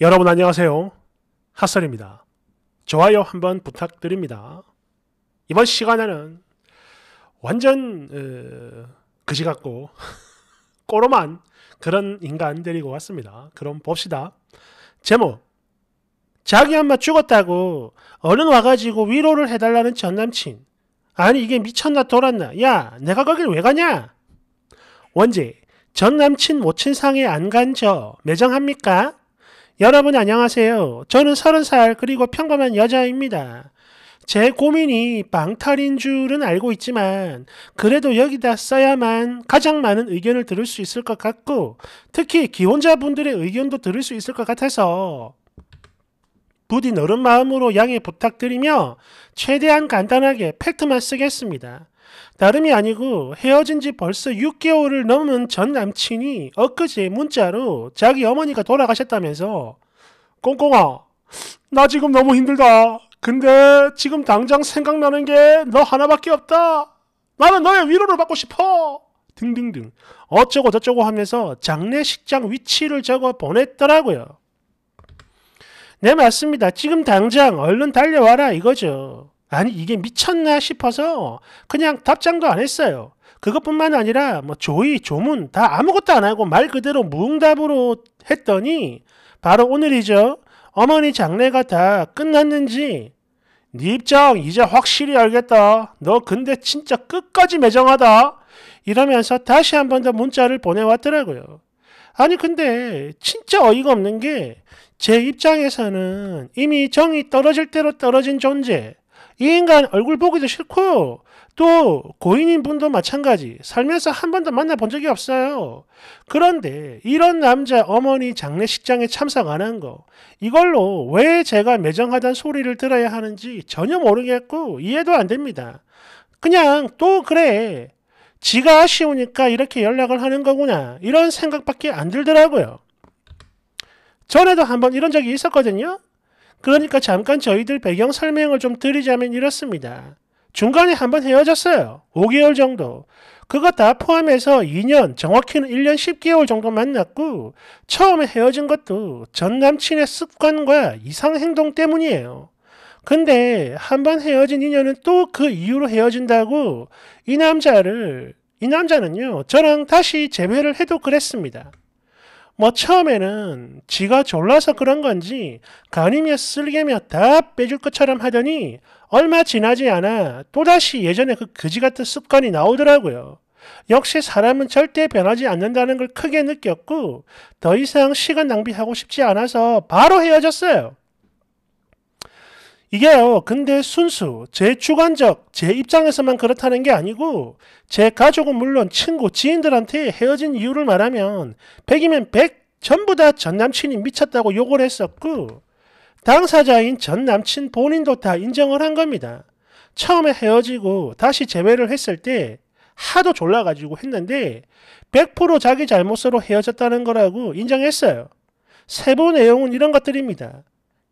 여러분 안녕하세요. 핫설입니다. 좋아요 한번 부탁드립니다. 이번 시간에는 완전 어, 그지 같고 꼬로만 그런 인간 데리고 왔습니다. 그럼 봅시다. 제목 자기 엄마 죽었다고 어른 와가지고 위로를 해달라는 전남친 아니 이게 미쳤나 돌았나 야 내가 거길 왜 가냐 원제 전남친 모친상에 안 간 저 매정합니까? 여러분 안녕하세요. 저는 30살 그리고 평범한 여자입니다. 제 고민이 방탈인 줄은 알고 있지만 그래도 여기다 써야만 가장 많은 의견을 들을 수 있을 것 같고 특히 기혼자분들의 의견도 들을 수 있을 것 같아서 부디 너른 마음으로 양해 부탁드리며 최대한 간단하게 팩트만 쓰겠습니다. 다름이 아니고 헤어진 지 벌써 6개월을 넘은 전 남친이 엊그제 문자로 자기 어머니가 돌아가셨다면서 꽁꽁아 나 지금 너무 힘들다 근데 지금 당장 생각나는 게 너 하나밖에 없다 나는 너의 위로를 받고 싶어 등등등 어쩌고 저쩌고 하면서 장례식장 위치를 적어 보냈더라고요 네 맞습니다 지금 당장 얼른 달려와라 이거죠 아니 이게 미쳤나 싶어서 그냥 답장도 안 했어요. 그것뿐만 아니라 뭐 조의 조문 다 아무것도 안 하고 말 그대로 무응답으로 했더니 바로 오늘이죠. 어머니 장례가 다 끝났는지 네 입장 이제 확실히 알겠다. 너 근데 진짜 끝까지 매정하다. 이러면서 다시 한 번 더 문자를 보내왔더라고요. 아니 근데 진짜 어이가 없는 게 제 입장에서는 이미 정이 떨어질 대로 떨어진 존재 이 인간 얼굴 보기도 싫고 또 고인인 분도 마찬가지 살면서 한 번도 만나본 적이 없어요. 그런데 이런 남자 어머니 장례식장에 참석 안 한 거 이걸로 왜 제가 매정하단 소리를 들어야 하는지 전혀 모르겠고 이해도 안 됩니다. 그냥 또 그래 지가 아쉬우니까 이렇게 연락을 하는 거구나 이런 생각밖에 안 들더라고요. 전에도 한번 이런 적이 있었거든요. 그러니까 잠깐 저희들 배경 설명을 좀 드리자면 이렇습니다. 중간에 한번 헤어졌어요. 5개월 정도. 그거 다 포함해서 2년, 정확히는 1년 10개월 정도 만났고 처음에 헤어진 것도 전 남친의 습관과 이상 행동 때문이에요. 근데 한번 헤어진 인연은 또 그 이유로 헤어진다고 이 남자를 이 남자는요 저랑 다시 재회를 해도 그랬습니다. 뭐 처음에는 지가 졸라서 그런 건지 간이며 쓸개며 다 빼줄 것처럼 하더니 얼마 지나지 않아 또다시 예전에 그 거지 같은 습관이 나오더라고요. 역시 사람은 절대 변하지 않는다는 걸 크게 느꼈고 더 이상 시간 낭비하고 싶지 않아서 바로 헤어졌어요. 이게요, 근데 순수, 제 주관적, 제 입장에서만 그렇다는 게 아니고, 제 가족은 물론 친구, 지인들한테 헤어진 이유를 말하면, 100이면 100 전부 다 전 남친이 미쳤다고 욕을 했었고, 당사자인 전 남친 본인도 다 인정을 한 겁니다. 처음에 헤어지고 다시 재회를 했을 때, 하도 졸라가지고 했는데, 100% 자기 잘못으로 헤어졌다는 거라고 인정했어요. 세부 내용은 이런 것들입니다.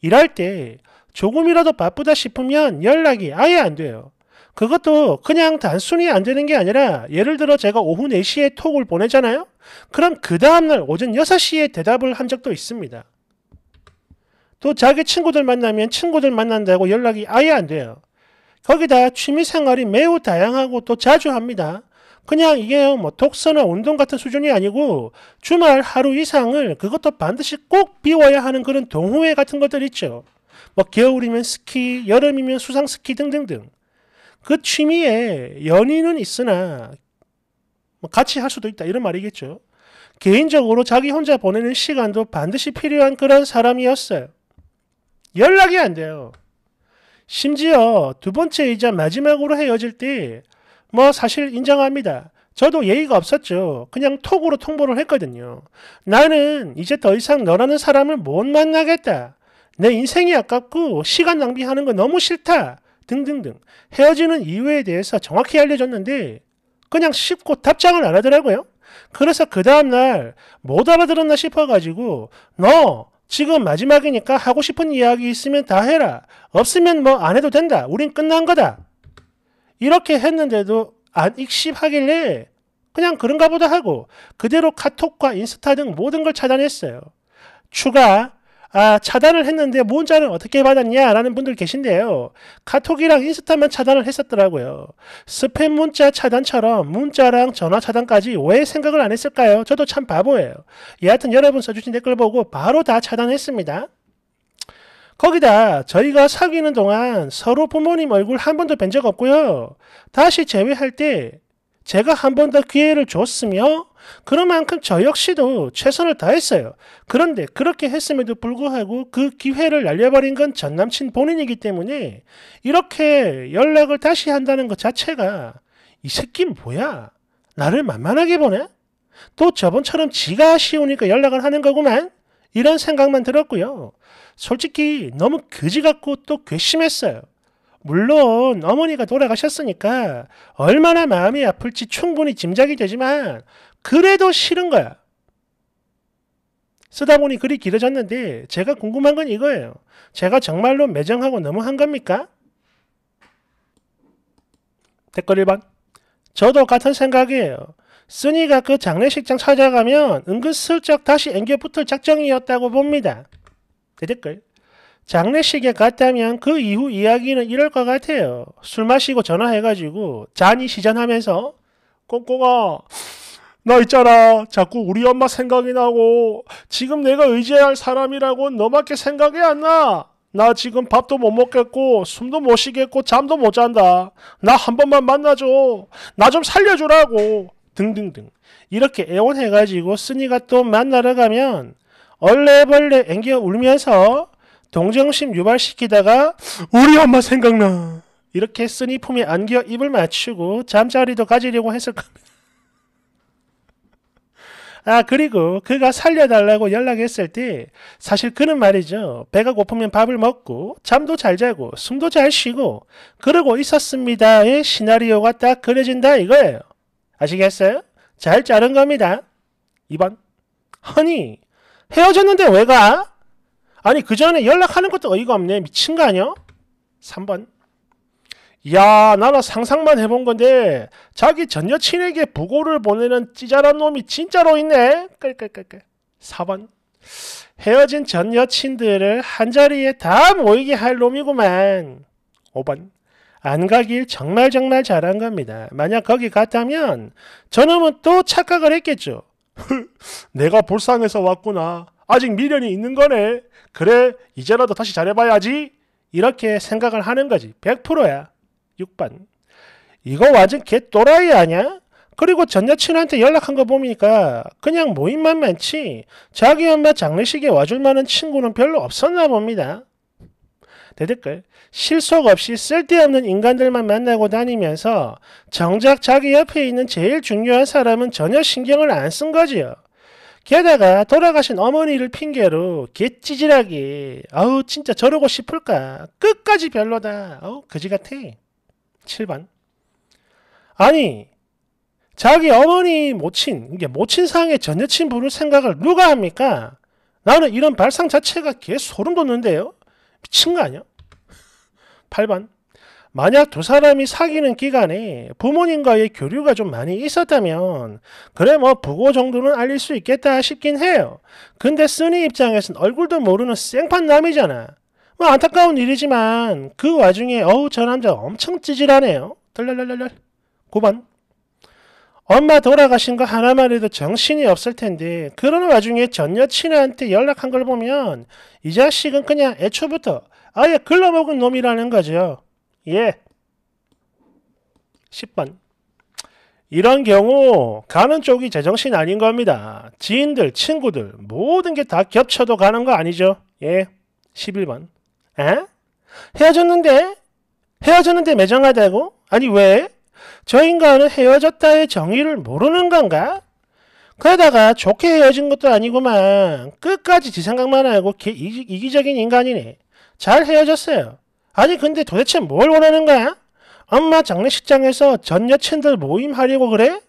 일할 때 조금이라도 바쁘다 싶으면 연락이 아예 안 돼요. 그것도 그냥 단순히 안 되는 게 아니라 예를 들어 제가 오후 4시에 톡을 보내잖아요? 그럼 그 다음날 오전 6시에 대답을 한 적도 있습니다. 또 자기 친구들 만나면 친구들 만난다고 연락이 아예 안 돼요. 거기다 취미생활이 매우 다양하고 또 자주 합니다. 그냥 이게 뭐 독서나 운동 같은 수준이 아니고 주말 하루 이상을 그것도 반드시 꼭 비워야 하는 그런 동호회 같은 것들 있죠. 뭐 겨울이면 스키, 여름이면 수상 스키 등등등. 그 취미에 연인은 있으나 뭐 같이 할 수도 있다 이런 말이겠죠. 개인적으로 자기 혼자 보내는 시간도 반드시 필요한 그런 사람이었어요. 연락이 안 돼요. 심지어 두 번째이자 마지막으로 헤어질 때 뭐 사실 인정합니다. 저도 예의가 없었죠. 그냥 톡으로 통보를 했거든요. 나는 이제 더 이상 너라는 사람을 못 만나겠다. 내 인생이 아깝고 시간 낭비하는 거 너무 싫다. 등등등. 헤어지는 이유에 대해서 정확히 알려줬는데 그냥 쉽고 답장을 안 하더라고요. 그래서 그 다음날 못 알아들었나 싶어가지고 너 지금 마지막이니까 하고 싶은 이야기 있으면 다 해라. 없으면 뭐 안 해도 된다. 우린 끝난 거다. 이렇게 했는데도 안 익십하길래 그냥 그런가 보다 하고 그대로 카톡과 인스타 등 모든 걸 차단했어요. 추가 아, 차단을 했는데 문자는 어떻게 받았냐라는 분들 계신데요. 카톡이랑 인스타만 차단을 했었더라고요. 스팸 문자 차단처럼 문자랑 전화 차단까지 왜 생각을 안 했을까요? 저도 참 바보예요. 여하튼 여러분 써주신 댓글 보고 바로 다 차단했습니다. 거기다 저희가 사귀는 동안 서로 부모님 얼굴 한 번도 뵌 적 없고요. 다시 재회할 때 제가 한 번 더 기회를 줬으며 그만큼 저 역시도 최선을 다했어요. 그런데 그렇게 했음에도 불구하고 그 기회를 날려버린 건 전 남친 본인이기 때문에 이렇게 연락을 다시 한다는 것 자체가 이 새끼 뭐야? 나를 만만하게 보네? 또 저번처럼 지가 아쉬우니까 연락을 하는 거구만? 이런 생각만 들었고요. 솔직히 너무 그지 같고 또 괘씸했어요. 물론 어머니가 돌아가셨으니까 얼마나 마음이 아플지 충분히 짐작이 되지만 그래도 싫은 거야. 쓰다 보니 글이 길어졌는데 제가 궁금한 건 이거예요. 제가 정말로 매정하고 너무한 겁니까? 댓글 1번 저도 같은 생각이에요. 쓰니가 그 장례식장 찾아가면 은근슬쩍 다시 앵겨붙을 작정이었다고 봅니다. 네, 댓글 장례식에 갔다면 그 이후 이야기는 이럴 것 같아요. 술 마시고 전화해가지고 잔이 시전하면서 꽁꽁아 나 있잖아 자꾸 우리 엄마 생각이 나고 지금 내가 의지할 사람이라고 너밖에 생각이 안 나. 나 지금 밥도 못 먹겠고 숨도 못 쉬겠고 잠도 못 잔다. 나 한 번만 만나줘. 나 좀 살려주라고 등등등 이렇게 애원해가지고 쓰니가 또 만나러 가면 얼레벌레 앵겨 울면서 동정심 유발시키다가 우리 엄마 생각나 이렇게 쓰니 품에 안겨 입을 맞추고 잠자리도 가지려고 했을 겁니다. 아 그리고 그가 살려달라고 연락했을 때 사실 그는 말이죠. 배가 고프면 밥을 먹고 잠도 잘 자고 숨도 잘 쉬고 그러고 있었습니다의 시나리오가 딱 그려진다 이거예요. 아시겠어요? 잘 자른 겁니다. 2번 허니 헤어졌는데 왜 가? 아니 그 전에 연락하는 것도 어이가 없네. 미친 거 아니야? 3번. 야 나는 상상만 해본 건데 자기 전 여친에게 부고를 보내는 찌잘한 놈이 진짜로 있네. 깔깔깔깔. 4번. 헤어진 전 여친들을 한자리에 다 모이게 할 놈이구만. 5번. 안 가길 정말 정말 잘한 겁니다. 만약 거기 갔다면 저놈은 또 착각을 했겠죠. 내가 불쌍해서 왔구나. 아직 미련이 있는 거네. 그래, 이제라도 다시 잘해봐야지. 이렇게 생각을 하는 거지. 100%야. 6번. 이거 완전 개또라이 아냐 그리고 전 여친한테 연락한 거 보니까 그냥 모임만 많지 자기 엄마 장례식에 와줄 만한 친구는 별로 없었나 봅니다. 대댓글 실속 없이 쓸데없는 인간들만 만나고 다니면서 정작 자기 옆에 있는 제일 중요한 사람은 전혀 신경을 안 쓴 거지요. 게다가 돌아가신 어머니를 핑계로 개찌질하게 아우 진짜 저러고 싶을까 끝까지 별로다 아우 그지같아 7번 아니 자기 어머니 모친 이게 모친상의 전 여친 부를 생각을 누가 합니까 나는 이런 발상 자체가 개 소름 돋는데요 미친 거 아니야 8번 만약 두 사람이 사귀는 기간에 부모님과의 교류가 좀 많이 있었다면 그래 뭐 부고 정도는 알릴 수 있겠다 싶긴 해요. 근데 쓰니 입장에선 얼굴도 모르는 생판 남이잖아. 뭐 안타까운 일이지만 그 와중에 어우 저 남자 엄청 찌질하네요. 덜랄랄랄랄 고반 엄마 돌아가신 거 하나만 해도 정신이 없을 텐데 그런 와중에 전 여친한테 연락한 걸 보면 이 자식은 그냥 애초부터 아예 글러먹은 놈이라는 거죠. 예. 10번. 이런 경우 가는 쪽이 제정신 아닌 겁니다. 지인들, 친구들 모든 게 다 겹쳐도 가는 거 아니죠. 예. 11번. 에? 헤어졌는데? 헤어졌는데 매정하다고? 아니 왜? 저 인간은 헤어졌다의 정의를 모르는 건가? 그러다가 좋게 헤어진 것도 아니구만. 끝까지 지 생각만 알고 기, 이기적인 인간이네. 잘 헤어졌어요. 아니 근데 도대체 뭘 원하는 거야? 엄마 장례식장에서 전 여친들 모임하려고 그래?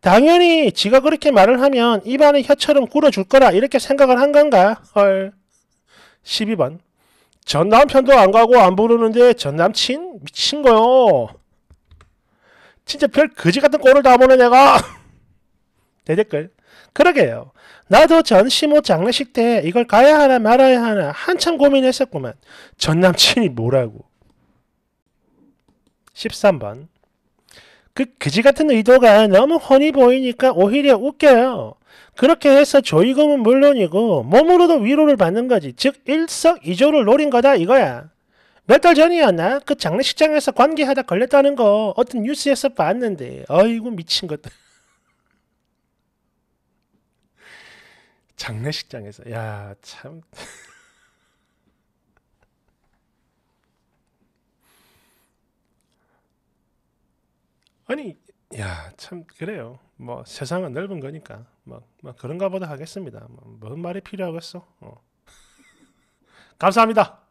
당연히 지가 그렇게 말을 하면 입안에 혀처럼 꿇어줄 거라 이렇게 생각을 한 건가? 헐. 12번. 전 남편도 안 가고 안 부르는데 전 남친? 미친 거요. 진짜 별 거지 같은 꼴을 다 보는 애가. 대댓글. 그러게요. 나도 전 시모 장례식때 이걸 가야 하나 말아야 하나 한참 고민했었구만. 전 남친이 뭐라고. 13번. 그 그지 같은 의도가 너무 훤히 보이니까 오히려 웃겨요. 그렇게 해서 조이금은 물론이고 몸으로도 위로를 받는 거지. 즉 일석이조를 노린 거다 이거야. 몇 달 전이었나? 그 장례식장에서 관계하다 걸렸다는 거 어떤 뉴스에서 봤는데 어이구 미친 것들. 장례식장에서 야 참. 아니 야 참 그래요. 뭐 세상은 넓은 거니까 뭐, 막 뭐, 그런가 보다 하겠습니다. 뭐, 뭔 말이 필요하겠어? 어. 감사합니다.